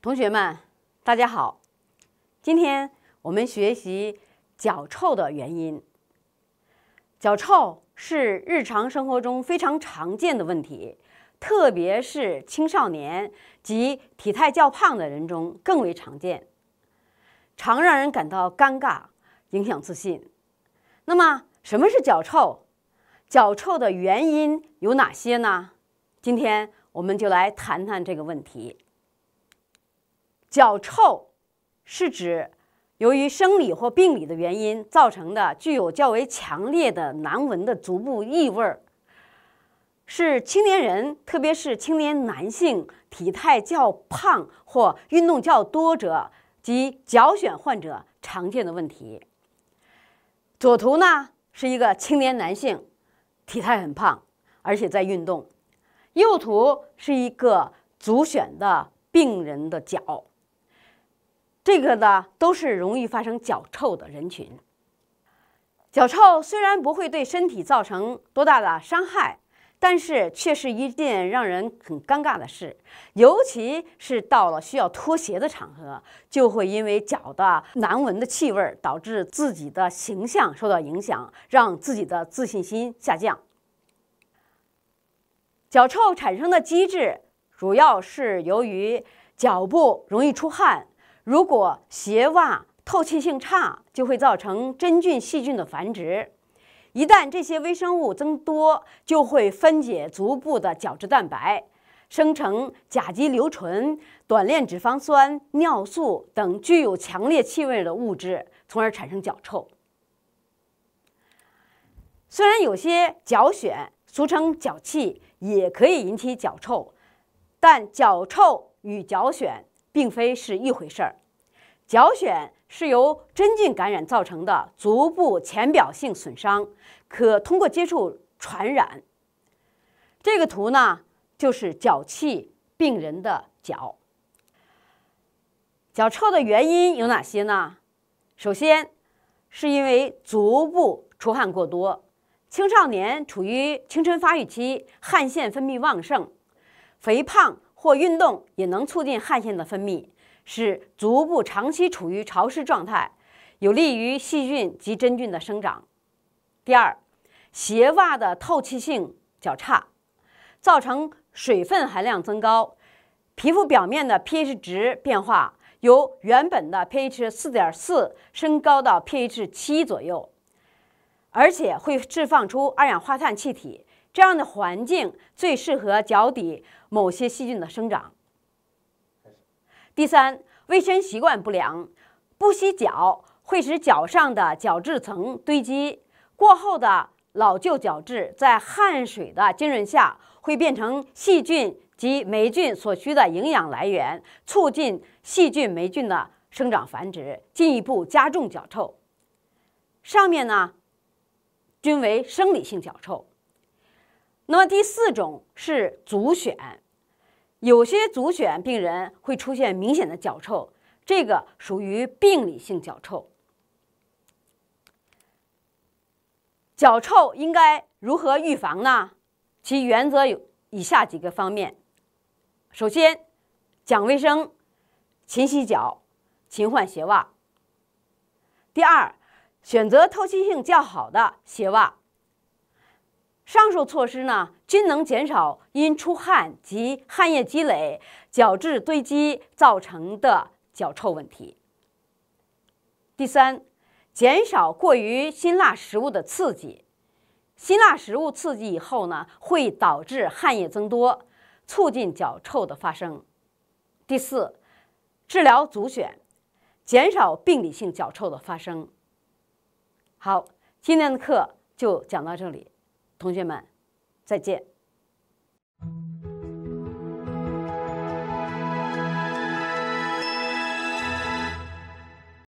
同学们，大家好！今天我们学习脚臭的原因。脚臭是日常生活中非常常见的问题，特别是青少年及体态较胖的人中更为常见，常让人感到尴尬，影响自信。那么，什么是脚臭？脚臭的原因有哪些呢？今天我们就来谈谈这个问题。脚臭是指由于生理或病理的原因造成的具有较为强烈的难闻的足部异味儿，是青年人，特别是青年男性体态较胖或运动较多者及脚癣患者常见的问题。左图呢是一个青年男性，体态很胖，而且在运动；右图是一个足癣的病人的脚。这个呢，都是容易发生脚臭的人群。脚臭虽然不会对身体造成多大的伤害，但是却是一件让人很尴尬的事。尤其是到了需要脱鞋的场合，就会因为脚的难闻的气味导致自己的形象受到影响，让自己的自信心下降。脚臭产生的机制主要是由于脚部容易出汗。如果鞋袜透气性差，就会造成真菌细菌的繁殖。一旦这些微生物增多，就会分解足部的角质蛋白，生成甲基硫醇、短链脂肪酸、尿素等具有强烈气味的物质，从而产生脚臭。虽然有些脚癣（俗称脚气）也可以引起脚臭，但脚臭与脚癣。并非是一回事儿，脚癣是由真菌感染造成的足部浅表性损伤，可通过接触传染。这个图呢，就是脚气病人的脚。脚臭的原因有哪些呢？首先，是因为足部出汗过多，青少年处于青春发育期，汗腺分泌旺盛，肥胖。或运动也能促进汗腺的分泌，使足部长期处于潮湿状态，有利于细菌及真菌的生长。第二，鞋袜的透气性较差，造成水分含量增高，皮肤表面的 pH 值变化由原本的 pH 四点四升高到 pH 七左右，而且会释放出二氧化碳气体。这样的环境最适合脚底某些细菌的生长。第三，卫生习惯不良，不洗脚会使脚上的角质层堆积过厚的老旧角质，在汗水的浸润下，会变成细菌及霉菌所需的营养来源，促进细菌、霉菌的生长繁殖，进一步加重脚臭。上面呢，均为生理性脚臭。那么第四种是足癣，有些足癣病人会出现明显的脚臭，这个属于病理性脚臭。脚臭应该如何预防呢？其原则有以下几个方面：首先，讲卫生，勤洗脚，勤换鞋袜；第二，选择透气性较好的鞋袜。上述措施呢，均能减少因出汗及汗液积累、角质堆积造成的脚臭问题。第三，减少过于辛辣食物的刺激。辛辣食物刺激以后呢，会导致汗液增多，促进脚臭的发生。第四，治疗足癣，减少病理性脚臭的发生。好，今天的课就讲到这里。同学们，再见。